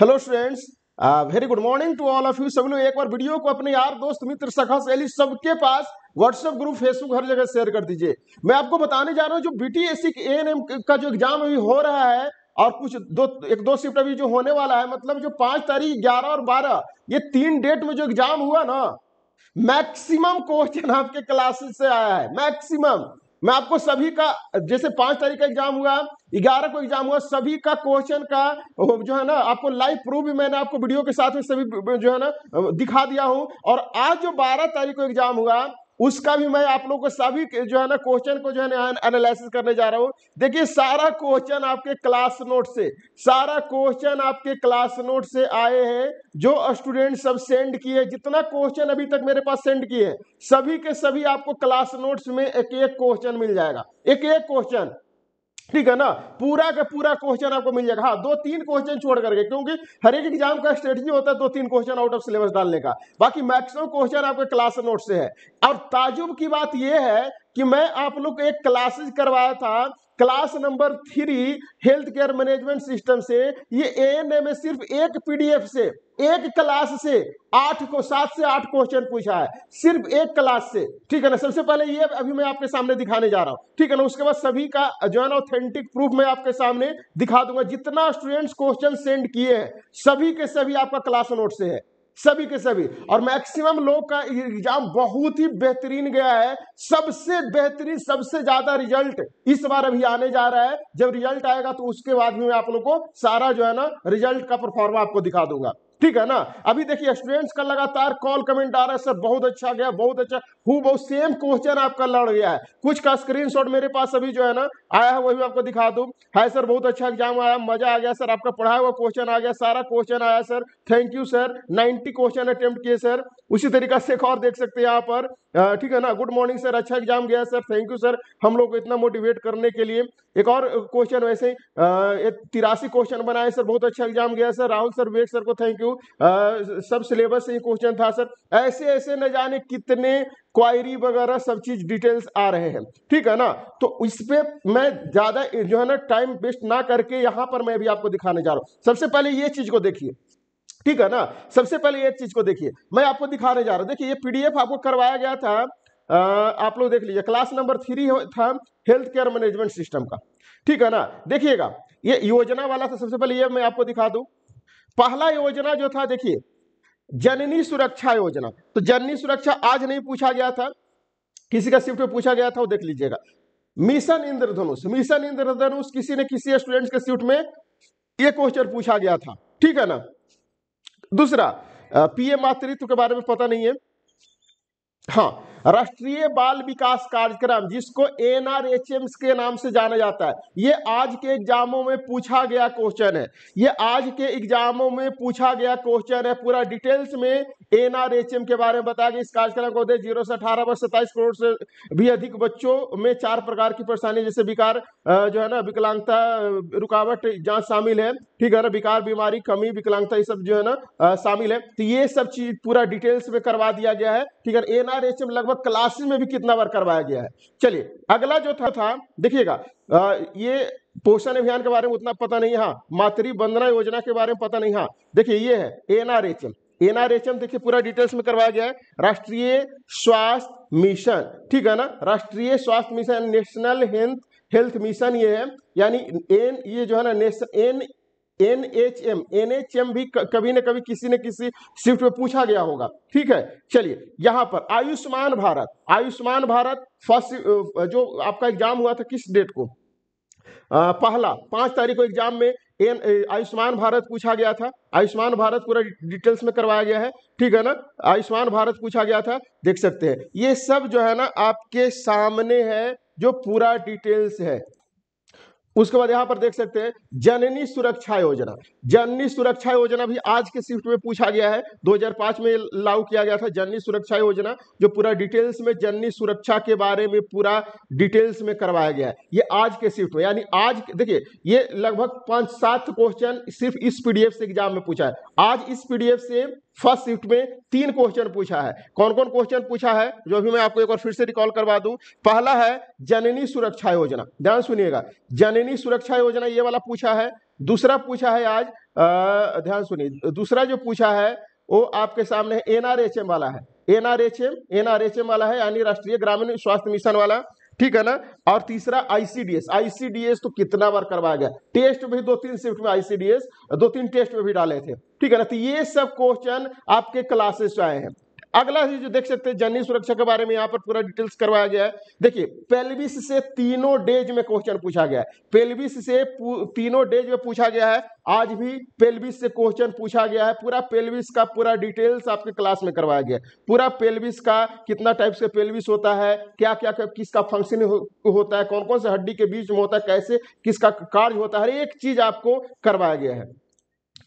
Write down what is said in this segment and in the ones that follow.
hello students very good morning to all of you सभी लोग एक बार वीडियो को अपने यार दोस्त मित्र सखा सहेली सबके पास व्हाट्सएप ग्रुप फेसबुक हर जगह शेयर कर दीजिए मैं आपको बताने जा रहा हूँ जो बीटीएससी के एएनएम का जो एग्जाम अभी हो रहा है और कुछ दो एक दो शिफ्ट अभी जो होने वाला है मतलब जो पांच तारीख ग्यारह और बारह ये तीन डेट में जो एग्जाम हुआ ना मैक्सिमम क्वेश्चन आपके क्लासेस से आया है मैक्सिमम मैं आपको सभी का जैसे पांच तारीख का एग्जाम हुआ ग्यारह को एग्जाम हुआ सभी का क्वेश्चन का जो है ना आपको लाइव प्रूफ भी मैंने आपको वीडियो के साथ में सभी जो है ना दिखा दिया हूं और आज जो बारह तारीख को एग्जाम हुआ उसका भी मैं आप लोगों को सभी जो है ना क्वेश्चन को जो है ना एनालिसिस करने जा रहा हूँ देखिए सारा क्वेश्चन आपके क्लास नोट से सारा क्वेश्चन आपके क्लास नोट से आए हैं जो स्टूडेंट सब सेंड किए जितना क्वेश्चन अभी तक मेरे पास सेंड किए हैं सभी के सभी आपको क्लास नोट्स में एक एक क्वेश्चन मिल जाएगा एक एक क्वेश्चन ठीक है ना पूरा का पूरा क्वेश्चन आपको मिल जाएगा हाँ दो तीन क्वेश्चन छोड़ करके क्योंकि हर एक एग्जाम का स्ट्रेटजी होता है दो तीन क्वेश्चन आउट ऑफ सिलेबस डालने का बाकी मैक्सिमम क्वेश्चन आपके क्लास नोट से है और ताजुब की बात यह है कि मैं आप लोग को एक क्लासेज करवाया था class number three health care management system से ये ए में सिर्फ एक पीडीएफ से एक क्लास से आठ को सात से आठ क्वेश्चन पूछा है सिर्फ एक क्लास से ठीक है ना सबसे पहले ये अभी मैं आपके सामने दिखाने जा रहा हूं ठीक है ना उसके बाद सभी का जो है ना ऑथेंटिक प्रूफ मैं आपके सामने दिखा दूंगा जितना स्टूडेंट्स क्वेश्चन सेंड किए हैं सभी के सभी आपका क्लास नोट से है सभी के सभी और मैक्सिमम लोग का एग्जाम बहुत ही बेहतरीन गया है सबसे बेहतरीन सबसे ज्यादा रिजल्ट इस बार अभी आने जा रहा है जब रिजल्ट आएगा तो उसके बाद में आप लोग को सारा जो है ना रिजल्ट का परफॉर्मा आपको दिखा दूंगा ठीक है ना अभी देखिए स्टूडेंट्स का लगातार कॉल कमेंट आ रहा है सर बहुत अच्छा गया बहुत अच्छा हूँ बहुत सेम क्वेश्चन आपका लड़ गया है कुछ का स्क्रीनशॉट मेरे पास अभी जो है ना आया है वही आपको दिखा दूँ हाय सर बहुत अच्छा एग्जाम आया मजा आ गया सर आपका पढ़ाया हुआ क्वेश्चन आ गया सारा क्वेश्चन आया sir thank you sir ninety question attempt किए सर उसी तरीका से एक और देख सकते हैं यहाँ पर ठीक है ना गुड मॉर्निंग सर अच्छा एग्जाम गया सर थैंक यू सर हम लोग को इतना मोटिवेट करने के लिए एक और क्वेश्चन वैसे तिरासी क्वेश्चन बनाए सर बहुत अच्छा एग्जाम गया sir Rahul sir Vivek sir को थैंक यू सब सिलेबस से ही क्वेश्चन था सर ऐसे ऐसे न जाने कितने क्वायरी वगैरह सब चीज डिटेल्स आ रहे हैं ठीक है ना तो इस मैं ज्यादा जो है ना टाइम वेस्ट ना करके यहाँ पर मैं भी आपको दिखाने जा रहा हूँ सबसे पहले ये चीज को देखिए ठीक है ना सबसे पहले एक चीज को देखिए मैं आपको दिखाने जा रहा हूँ देखिए ये पीडीएफ आपको करवाया गया था आ, आप लोग देख लीजिए क्लास नंबर थ्री था हेल्थ केयर मैनेजमेंट सिस्टम का ठीक है ना देखिएगा ये योजना वाला था सबसे पहले ये मैं आपको दिखा दू पहला योजना जो था देखिए जननी सुरक्षा योजना तो जननी सुरक्षा आज नहीं पूछा गया था किसी का शिफ्ट में पूछा गया था वो देख लीजिएगा मिशन इंद्रधनुष मिशन इंद्रधनुष किसी ने किसी स्टूडेंट्स के शिफ्ट में ये क्वेश्चन पूछा गया था ठीक है ना दूसरा पीए मातृत्व के बारे में पता नहीं है हाँ राष्ट्रीय बाल विकास कार्यक्रम जिसको एन के नाम से जाना जाता है ये आज के एग्जामों में पूछा गया क्वेश्चन है ये आज के एग्जामों में पूछा गया क्वेश्चन है पूरा डिटेल्स में एन आर एच एम के बारे में बताया गया इस कार्यक्रम को उद्देश्य जीरो से अठारह वर्ष सत्ताईस करोड़ से भी अधिक बच्चों में चार प्रकार की परेशानी जैसे विकार जो है ना विकलांगता रुकावट जांच शामिल है ठीक है ना विकार बीमारी कमी विकलांगता ये सब जो है ना शामिल है तो ये सब चीज पूरा डिटेल्स में करवा दिया गया है ठीक है एनआरएचएम लगभग और क्लासेस में भी कितना बार करवाया गया है चलिए अगला जो था था देखिएगा ये पोषण अभियान के बारे में उतना पता नहीं हाँ मातृ वंदना योजना के बारे में पता नहीं हाँ देखिए ये है एनआरएचएम एनआरएचएम देखिए पूरा डिटेल्स में करवाया गया है राष्ट्रीय स्वास्थ्य मिशन ठीक है ना राष्ट्रीय स्वास्थ्य mission national health health mission ये है यानी एन ये जो है ना nation N N H M N H M भी कभी ना कभी किसी न किसी शिफ्ट में पूछा गया होगा ठीक है चलिए यहाँ पर आयुष्मान भारत आयुष्मान भारत फर्स्ट जो आपका एग्जाम हुआ था किस डेट को आ, पहला पांच तारीख को एग्जाम में एन आयुष्मान भारत पूछा गया था आयुष्मान भारत पूरा डिटेल्स में करवाया गया है ठीक है ना आयुष्मान भारत पूछा गया था देख सकते हैं ये सब जो है ना आपके सामने है जो पूरा डिटेल्स है उसके बाद यहाँ पर देख सकते हैं जननी सुरक्षा योजना जननी सुरक्षा योजना भी आज के शिफ्ट में पूछा गया है 2005 में लागू किया गया था जननी सुरक्षा योजना जो पूरा डिटेल्स में जननी सुरक्षा के बारे में पूरा डिटेल्स में करवाया गया है ये आज के शिफ्ट में यानी आज देखिए ये लगभग पांच सात क्वेश्चन सिर्फ इस पीडीएफ से एग्जाम में पूछा है आज इस पीडीएफ से फर्स्ट शिफ्ट में तीन क्वेश्चन पूछा है कौन कौन क्वेश्चन पूछा है जो भी मैं आपको एक बार फिर से रिकॉल करवा दूं पहला है जननी सुरक्षा योजना ध्यान सुनिएगा जननी सुरक्षा योजना ये वाला पूछा है दूसरा पूछा है आज ध्यान सुनिए दूसरा जो पूछा है वो आपके सामने एनआरएचएम वाला है एनआरएचएम एनआरएचएम वाला है यानी राष्ट्रीय ग्रामीण स्वास्थ्य मिशन वाला ठीक है ना और तीसरा आईसीडीएस आईसीडीएस तो कितना बार करवाया गया टेस्ट भी दो तीन शिफ्ट में आईसीडीएस दो तीन टेस्ट में भी डाले थे ठीक है ना तो ये सब क्वेश्चन आपके क्लासेस आए हैं अगला ही जो देख सकते हैं जननी सुरक्षा के बारे में यहाँ पर पूरा डिटेल्स करवाया गया है देखिए पेल्विस से तीनों डेज में क्वेश्चन पूछा गया है पेल्विस से तीनों डेज में पूछा गया है आज भी पेल्विस से क्वेश्चन पूछा गया है पूरा पेल्विस का पूरा डिटेल्स आपके क्लास में करवाया गया है पूरा पेल्विस का कितना टाइप्स का पेल्विस होता है क्या क्या, क्या किसका फंक्शन हो, होता है कौन कौन से हड्डी के बीच में होता है कैसे किसका कार्य होता है हर एक चीज आपको करवाया गया है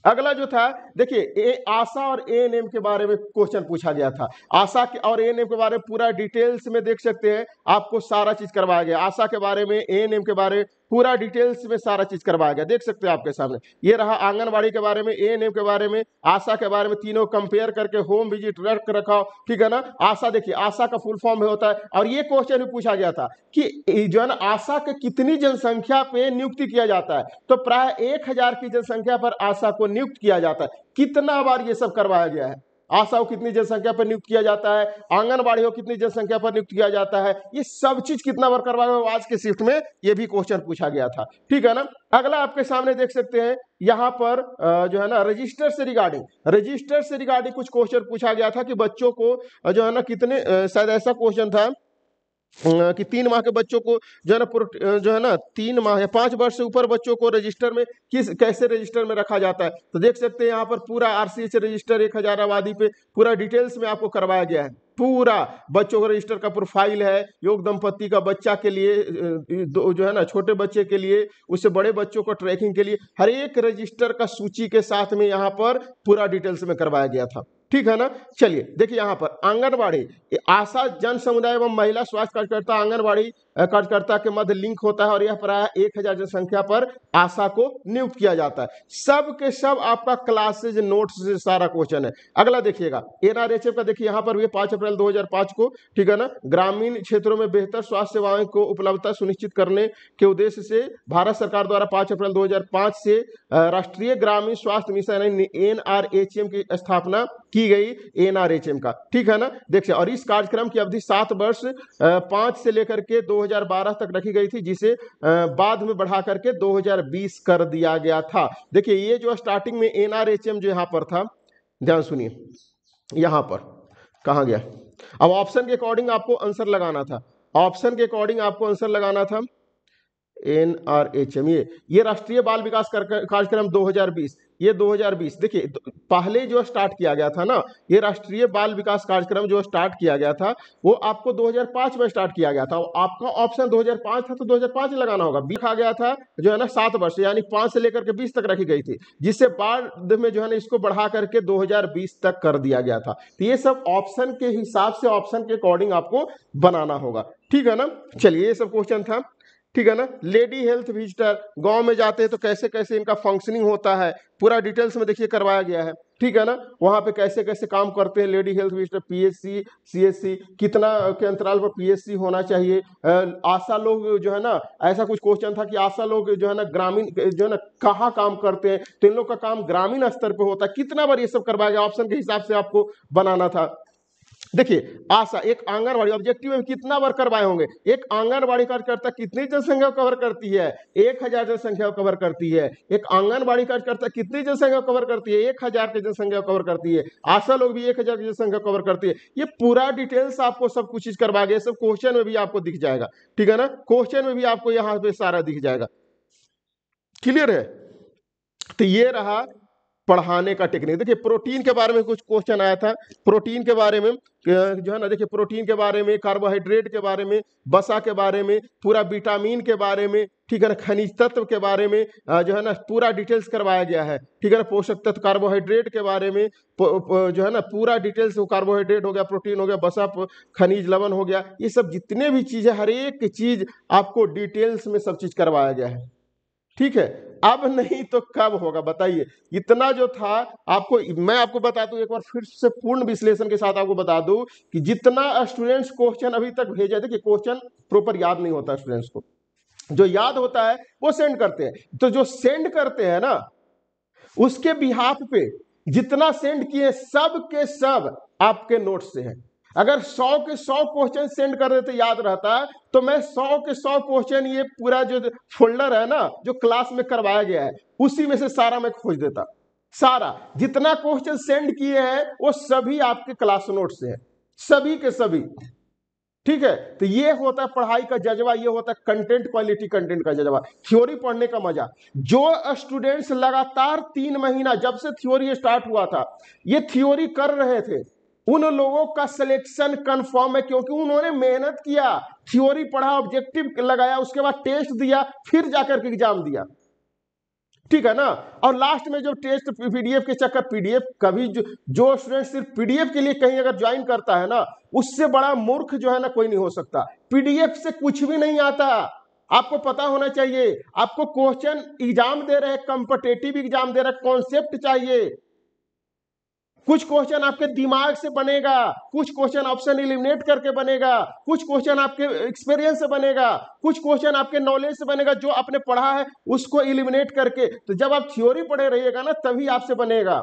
अगला जो था देखिए ए आशा और ए एन एम के बारे में क्वेश्चन पूछा गया था आशा के और ए एन एम के बारे में पूरा डिटेल्स में देख सकते हैं आपको सारा चीज करवाया गया आशा के बारे में ए एन एम के बारे में पूरा डिटेल्स में सारा चीज करवाया गया देख सकते हैं आपके सामने ये रहा आंगनबाड़ी के बारे में ए एन के बारे में आशा के बारे में तीनों कंपेयर करके होम विजिट रख रखा ठीक है ना आशा देखिए आशा का फुल फॉर्म भी होता है और ये क्वेश्चन भी पूछा गया था कि जो है ना आशा के कितनी जनसंख्या पे नियुक्ति किया जाता है तो प्राय एक हजार की जनसंख्या पर आशा को नियुक्त किया जाता है कितना बार ये सब करवाया गया है आशाओं कितनी जनसंख्या पर नियुक्त किया जाता है आंगनबाड़ियों कितनी जनसंख्या पर नियुक्त किया जाता है ये सब चीज कितना वर्क करवा आज के शिफ्ट में ये भी क्वेश्चन पूछा गया था ठीक है ना अगला आपके सामने देख सकते हैं यहाँ पर जो है ना रजिस्टर से रिगार्डिंग रजिस्टर से रिगार्डिंग कुछ क्वेश्चन पूछा गया था कि बच्चों को जो है ना कितने शायद ऐसा क्वेश्चन था कि तीन माह के बच्चों को जो है ना जो है ना तीन माह या पाँच वर्ष से ऊपर बच्चों को रजिस्टर में किस कैसे रजिस्टर में रखा जाता है तो देख सकते हैं यहाँ पर पूरा आरसीएच रजिस्टर एक हज़ार आबादी पे पूरा डिटेल्स में आपको करवाया गया है पूरा बच्चों का रजिस्टर का प्रोफाइल है योग दंपत्ति का बच्चा के लिए जो है ना छोटे बच्चे के लिए उससे बड़े बच्चों का ट्रैकिंग के लिए हर एक रजिस्टर का सूची के साथ में यहाँ पर पूरा डिटेल्स में करवाया गया था ठीक है ना चलिए देखिए यहाँ पर आंगनबाड़ी आशा जन समुदाय एवं महिला स्वास्थ्य कार्यकर्ता आंगनबाड़ी कार्यकर्ता के मध्य लिंक होता है और यह प्राय एक हजार जनसंख्या पर आशा को नियुक्त किया जाता है सब के सब आपका क्लासेज नोट्स से सारा क्वेश्चन है अगला देखिएगा एनआरएचएफ का देखिए यहाँ पर भी पांच अप्रैल 2005 को ठीक है ना ग्रामीण क्षेत्रों में बेहतर स्वास्थ्य सेवाओं को उपलब्धता सुनिश्चित करने के उद्देश्य से भारत सरकार द्वारा पांच अप्रैल पांच से राष्ट्रीय ग्रामीण स्वास्थ्य मिशन यानी एनआरएचएम की स्थापना की गई एनआरएचएम का ठीक है ना देखिए और इस कार्यक्रम की अवधि सात वर्ष पांच से लेकर के दो 2012 तक रखी गई थी जिसे बाद में बढ़ा करके 2020 कर दिया गया था देखिए ये जो स्टार्टिंग में एनआरएचएम जो यहाँ पर था ध्यान सुनिए यहाँ पर कहा गया अब ऑप्शन के अकॉर्डिंग आपको आंसर लगाना था ऑप्शन के अकॉर्डिंग आपको आंसर लगाना था एन आर एच एम ये ये राष्ट्रीय बाल विकास कार्यक्रम 2020 ये 2020 देखिए तो पहले जो स्टार्ट किया गया था ना ये राष्ट्रीय बाल विकास कार्यक्रम जो स्टार्ट किया गया था वो आपको 2005 में स्टार्ट किया गया था आपका ऑप्शन 2005 था तो 2005 लगाना होगा आ गया था जो है ना सात वर्ष यानी पांच से लेकर के बीस तक रखी गई थी जिससे बाद में जो है ना इसको बढ़ा करके दो तक कर दिया गया था तो ये सब ऑप्शन के हिसाब से ऑप्शन के अकॉर्डिंग आपको बनाना होगा ठीक है ना चलिए ये सब क्वेश्चन था ठीक है ना लेडी हेल्थ विजिटर गांव में जाते हैं तो कैसे कैसे इनका फंक्शनिंग होता है पूरा डिटेल्स में देखिए करवाया गया है ठीक है ना वहाँ पे कैसे कैसे काम करते हैं lady health visitor PSC CSC कितना के अंतराल पर पीएससी होना चाहिए आशा लोग जो है ना ऐसा कुछ क्वेश्चन था कि आशा लोग जो है ना ग्रामीण जो है ना कहाँ काम करते हैं तो इन लोग का काम ग्रामीण स्तर पर होता है कितना बार ये सब करवाया गया ऑप्शन के हिसाब से आपको बनाना था देखिए आशा एक आंगनबाड़ी ऑब्जेक्टिव में कितना वर्कर बाय होंगे एक आंगनबाड़ी कार्यकर्ता कितनी जनसंख्या कवर करती है एक हजार जनसंख्या कवर करती है एक आंगनबाड़ी कार्यकर्ता कितनी जनसंख्या कवर करती है एक हजार की जनसंख्या कवर करती है आशा लोग भी एक हजार की जनसंख्या कवर करती है ये पूरा डिटेल्स आपको सब कुछ चीज करवा गया सब क्वेश्चन में भी आपको दिख जाएगा ठीक है ना क्वेश्चन में भी आपको यहाँ पे सारा दिख जाएगा क्लियर है तो ये रहा पढ़ाने का टेक्निक देखिए प्रोटीन के बारे में कुछ क्वेश्चन आया था प्रोटीन के बारे में जो है ना देखिए प्रोटीन के बारे में कार्बोहाइड्रेट के बारे में बसा के बारे में पूरा विटामिन के बारे में ठीक है ना खनिज तत्व के बारे में जो है ना पूरा डिटेल्स करवाया गया है ठीक है ना पोषक तत्व कार्बोहाइड्रेट के बारे में जो है ना पूरा डिटेल्स कार्बोहाइड्रेट हो गया प्रोटीन हो गया बसा खनिज लवन हो गया ये सब जितने भी चीज़ें हर एक चीज़ आपको डिटेल्स में सब चीज़ करवाया गया है ठीक है अब नहीं तो कब होगा बताइए इतना जो था आपको मैं आपको बता दूं एक बार फिर से पूर्ण विश्लेषण के साथ आपको बता दूं कि जितना स्टूडेंट्स क्वेश्चन अभी तक भेजे थे कि क्वेश्चन प्रॉपर याद नहीं होता स्टूडेंट्स को जो याद होता है वो सेंड करते हैं तो जो सेंड करते हैं ना उसके बिहाफ पे जितना सेंड किए सब के सब आपके नोट्स से है अगर सौ के सौ क्वेश्चन सेंड कर देते याद रहता तो मैं सौ के सौ क्वेश्चन ये पूरा जो फोल्डर है ना जो क्लास में करवाया गया है उसी में से सारा मैं खोज देता सारा जितना क्वेश्चन सेंड किए हैं वो सभी आपके क्लास नोट से है सभी के सभी ठीक है तो ये होता है पढ़ाई का जज्बा ये होता है कंटेंट क्वालिटी कंटेंट का जज्बा थ्योरी पढ़ने का मजा जो स्टूडेंट्स लगातार तीन महीना जब से थ्योरी स्टार्ट हुआ था ये थ्योरी कर रहे थे उन लोगों का सिलेक्शन कंफर्म है क्योंकि उन्होंने मेहनत किया थ्योरी पढ़ा ऑब्जेक्टिव लगाया उसके बाद टेस्ट दिया फिर जाकर के एग्जाम दिया ठीक है ना और लास्ट में जो टेस्ट पीडीएफ के चक्कर पीडीएफ कभी जो जो स्टूडेंट सिर्फ पीडीएफ के लिए कहीं अगर ज्वाइन करता है ना उससे बड़ा मूर्ख जो है ना कोई नहीं हो सकता पीडीएफ से कुछ भी नहीं आता आपको पता होना चाहिए आपको क्वेश्चन एग्जाम दे रहे हैं कॉम्पिटेटिव एग्जाम दे रहे कॉन्सेप्ट चाहिए कुछ क्वेश्चन आपके दिमाग से बनेगा कुछ क्वेश्चन ऑप्शन इलिमिनेट करके बनेगा कुछ क्वेश्चन आपके एक्सपीरियंस से बनेगा कुछ क्वेश्चन आपके नॉलेज से बनेगा जो आपने पढ़ा है उसको इलिमिनेट करके तो जब आप थ्योरी पढ़े रहिएगा ना तभी आपसे बनेगा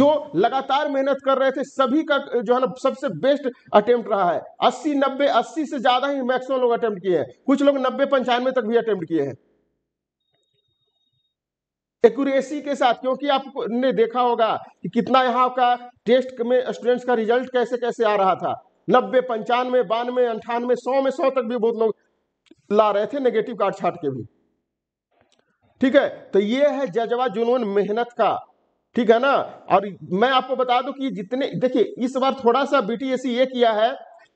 जो लगातार मेहनत कर रहे थे सभी का जो है ना सबसे बेस्ट अटेम्प्ट रहा है अस्सी नब्बे अस्सी से ज्यादा ही मैक्सिमम लोग अटेम्प्ट किए हैं कुछ लोग नब्बे पंचानवे तक भी अटेम्प्ट किए हैं एक्यूरेसी के साथ क्योंकि आपने देखा होगा कि कितना यहाँ का टेस्ट में स्टूडेंट्स का रिजल्ट कैसे कैसे आ रहा था नब्बे पंचानवे बानवे अंठानवे सौ में सौ तक भी बहुत लोग ला रहे थे नेगेटिव कार्ड छाट के भी ठीक है तो ये है जजवा जुनून मेहनत का ठीक है ना और मैं आपको बता दूं कि जितने देखिए इस बार थोड़ा सा बीटीएससी e ये किया है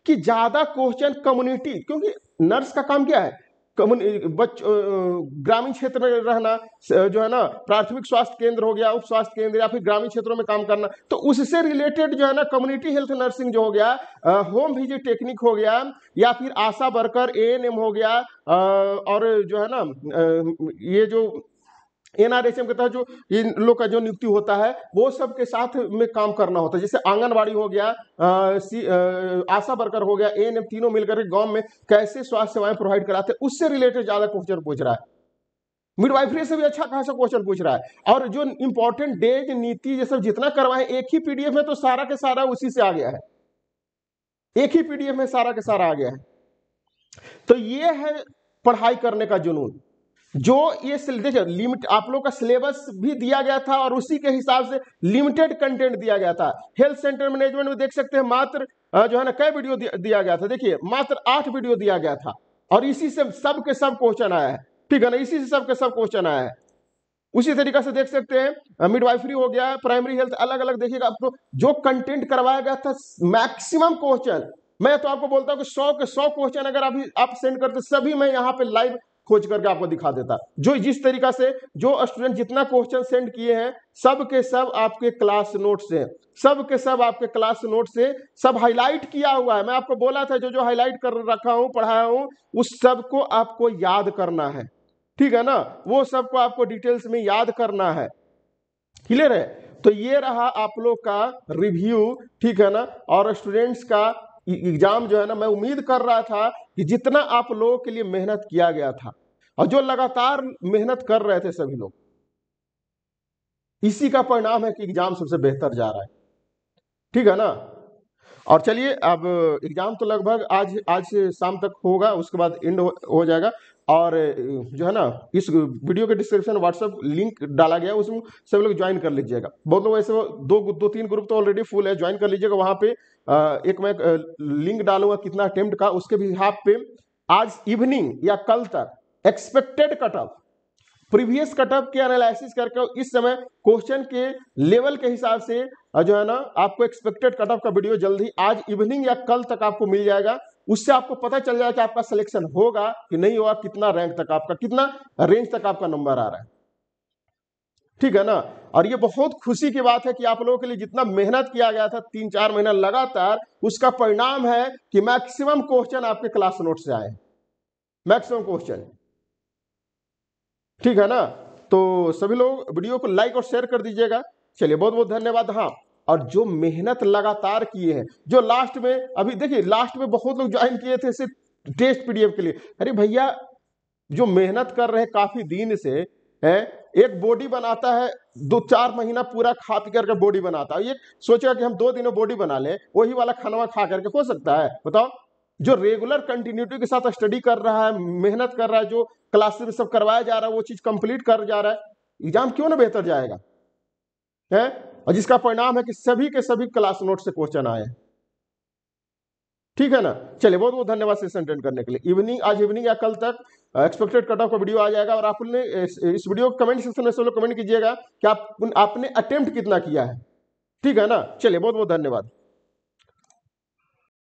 कि ज्यादा क्वेश्चन कम्युनिटी क्योंकि नर्स का काम क्या है कम्युन ग्रामीण क्षेत्र में रहना जो है ना प्राथमिक स्वास्थ्य केंद्र हो गया उप स्वास्थ्य केंद्र या फिर ग्रामीण क्षेत्रों में काम करना तो उससे रिलेटेड जो है ना कम्युनिटी हेल्थ नर्सिंग जो हो गया होम विजिट टेक्निक हो गया या फिर आशा वर्कर ए हो गया और जो है ना ये जो एनआरएचएम के तहत जो इन लोग का जो नियुक्ति होता है वो सब के साथ में काम करना होता है जैसे आंगनबाड़ी हो गया आ, सी, आ, आशा वर्कर हो गया एएनएम तीनों मिलकर गांव में कैसे स्वास्थ्य सेवाएं प्रोवाइड कराते हैं उससे रिलेटेड ज्यादा क्वेश्चन पूछ रहा है मिडवाइफरी से भी अच्छा खासा क्वेश्चन पूछ रहा है और जो इंपॉर्टेंट डेज नीति ये सब जितना करवाए एक ही पीडीएफ में तो सारा के सारा उसी से आ गया है एक ही पीडीएफ में सारा के सारा आ गया है तो ये है पढ़ाई करने का जुनून जो ये देखिए लिमिट आप लोग का सिलेबस भी दिया गया था और उसी के हिसाब से लिमिटेड कंटेंट दिया गया था हेल्थ सेंटर मैनेजमेंट में देख सकते हैं मात्र जो है ना कई वीडियो दिया गया था देखिए मात्र आठ वीडियो दिया गया था और इसी से सब के सब क्वेश्चन आया है ठीक है ना इसी से सब के सब क्वेश्चन आया है उसी तरीके से देख सकते हैं मिडवाइफरी हो गया प्राइमरी हेल्थ अलग अलग देखिएगा आपको तो जो कंटेंट करवाया गया था मैक्सिमम क्वेश्चन मैं तो आपको बोलता हूँ कि सौ के सौ क्वेश्चन अगर अभी आप सेंड करते सभी मैं यहाँ पे लाइव खोज करके आपको दिखा देता जो जिस तरीका से जो स्टूडेंट जितना क्वेश्चन सेंड किए हैं सब के सब आपके क्लास नोट से सब के सब आपके क्लास नोट से सब हाईलाइट किया हुआ है मैं आपको बोला था जो जो हाईलाइट कर रखा हूं पढ़ाया हूं उस सब को आपको याद करना है ठीक है ना वो सबको आपको डिटेल्स में याद करना है क्लियर है तो ये रहा आप लोग का रिव्यू ठीक है ना और स्टूडेंट्स का एग्जाम e-, जो है ना मैं उम्मीद कर रहा था कि जितना आप लोगों के लिए मेहनत किया गया था और जो लगातार मेहनत कर रहे थे सभी लोग इसी का परिणाम है कि एग्जाम सबसे बेहतर जा रहा है ठीक है ना और चलिए अब एग्जाम तो लगभग आज आज से शाम तक होगा उसके बाद एंड हो, जाएगा और जो है ना इस वीडियो के डिस्क्रिप्शन व्हाट्सएप लिंक डाला गया उसमें सब लोग ज्वाइन कर लीजिएगा बहुत लोग ऐसे दो दो तीन ग्रुप तो ऑलरेडी फुल है ज्वाइन कर लीजिएगा वहां पे एक मैं लिंक डालूंगा कितना अटेम्प्ट का उसके भी हाफ पे आज इवनिंग या कल तक expected cut off previous cut off के एनालिसिस करके इस समय क्वेश्चन के लेवल के हिसाब से जो है ना आपको एक्सपेक्टेड कट ऑफ का वीडियो जल्दी आज इवनिंग या कल तक आपको मिल जाएगा उससे आपको पता चल जाएगा कि आपका सिलेक्शन होगा कि नहीं होगा कितना रैंक तक आपका कितना रेंज तक आपका नंबर आ रहा है ठीक है ना और ये बहुत खुशी की बात है कि आप लोगों के लिए जितना मेहनत किया गया था तीन चार महीना लगातार उसका परिणाम है कि मैक्सिमम क्वेश्चन आपके क्लास नोट से आए मैक्सिमम क्वेश्चन ठीक है ना तो सभी लोग वीडियो को लाइक और शेयर कर दीजिएगा चलिए बहुत बहुत धन्यवाद हाँ और जो मेहनत लगातार किए हैं जो लास्ट में अभी देखिए लास्ट में बहुत लोग ज्वाइन किए थे सिर्फ टेस्ट पीडीएफ के लिए अरे भैया जो मेहनत कर रहे हैं काफी दिन से है एक बॉडी बनाता है दो चार महीना पूरा खा पी करके बॉडी बनाता है ये सोचेगा कि हम दो दिनों बॉडी बना लें वही वाला खानवा खा करके हो सकता है बताओ जो रेगुलर कंटिन्यूटी के साथ स्टडी कर रहा है मेहनत कर रहा है जो क्लासेस में सब करवाया जा रहा है वो चीज कंप्लीट कर जा रहा है एग्जाम क्यों ना बेहतर जाएगा है और जिसका परिणाम है कि सभी के सभी क्लास नोट से क्वेश्चन आए ठीक है ना चलिए बहुत बहुत धन्यवाद सेशन अटेंड करने के लिए इवनिंग आज इवनिंग या कल तक एक्सपेक्टेड कट ऑफ का वीडियो आ जाएगा और आपने इस वीडियो को कमेंट सेक्शन में सब लोग कमेंट कीजिएगा कि आप आपने अटेम्प्ट कितना किया है ठीक है ना चलिए बहुत बहुत धन्यवाद